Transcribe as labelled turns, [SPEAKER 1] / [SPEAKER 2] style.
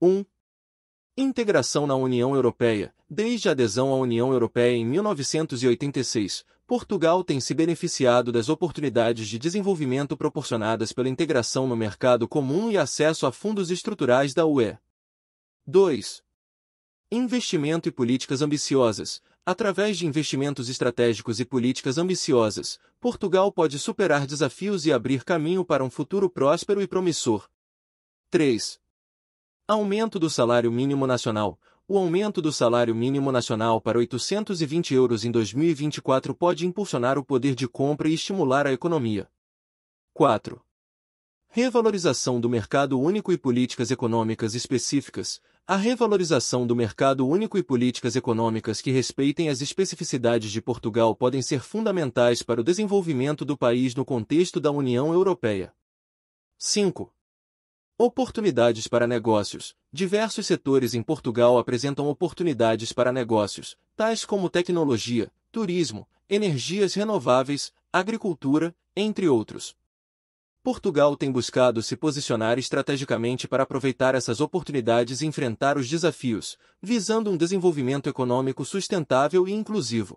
[SPEAKER 1] 1. Integração na União Europeia. Desde a adesão à União Europeia em 1986, Portugal tem se beneficiado das oportunidades de desenvolvimento proporcionadas pela integração no mercado comum e acesso a fundos estruturais da UE. 2. Investimento e políticas ambiciosas. Através de investimentos estratégicos e políticas ambiciosas, Portugal pode superar desafios e abrir caminho para um futuro próspero e promissor. 3. Aumento do salário mínimo nacional. O aumento do salário mínimo nacional para 820 euros em 2024 pode impulsionar o poder de compra e estimular a economia. 4. Revalorização do mercado único e políticas econômicas específicas. A revalorização do mercado único e políticas econômicas que respeitem as especificidades de Portugal podem ser fundamentais para o desenvolvimento do país no contexto da União Europeia. 5. Oportunidades para negócios. Diversos setores em Portugal apresentam oportunidades para negócios, tais como tecnologia, turismo, energias renováveis, agricultura, entre outros. Portugal tem buscado se posicionar estrategicamente para aproveitar essas oportunidades e enfrentar os desafios, visando um desenvolvimento econômico sustentável e inclusivo.